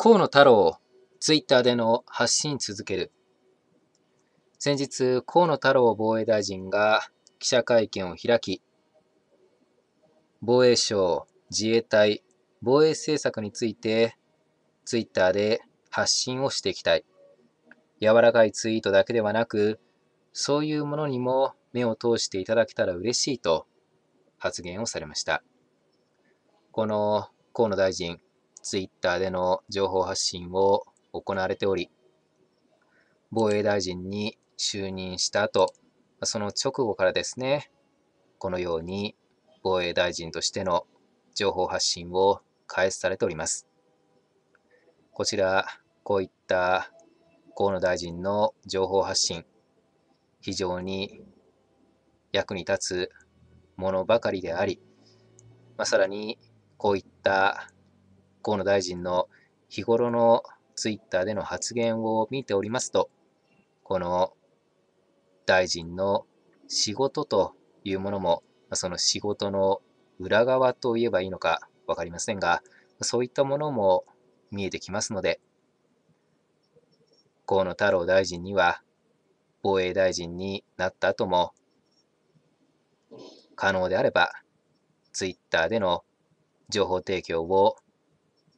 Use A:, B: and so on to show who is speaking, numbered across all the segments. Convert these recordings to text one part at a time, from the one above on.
A: 河野太郎ツイッターでの発信続ける。先日、河野太郎防衛大臣が記者会見を開き、防衛省、自衛隊、防衛政策について、ツイッターで発信をしていきたい。柔らかいツイートだけではなく、そういうものにも目を通していただけたら嬉しいと発言をされました。この河野大臣、Twitter での情報発信を行われており、防衛大臣に就任した後、その直後からですね、このように防衛大臣としての情報発信を開始されております。こちら、こういった河野大臣の情報発信、非常に役に立つものばかりであり、まあ、さらにこういった河野大臣の日頃のツイッターでの発言を見ておりますと、この大臣の仕事というものも、その仕事の裏側といえばいいのか分かりませんが、そういったものも見えてきますので、河野太郎大臣には、防衛大臣になった後も、可能であれば、ツイッターでの情報提供を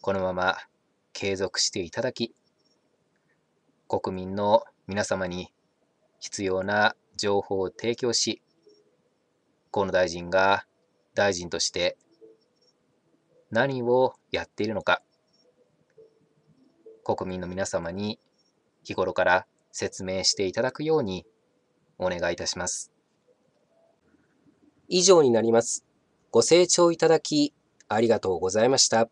A: このまま継続していただき、国民の皆様に必要な情報を提供し、河野大臣が大臣として何をやっているのか、国民の皆様に日頃から説明していただくようにお願いいたします。以上にな
B: ります。ご清聴いただきありがとうございました。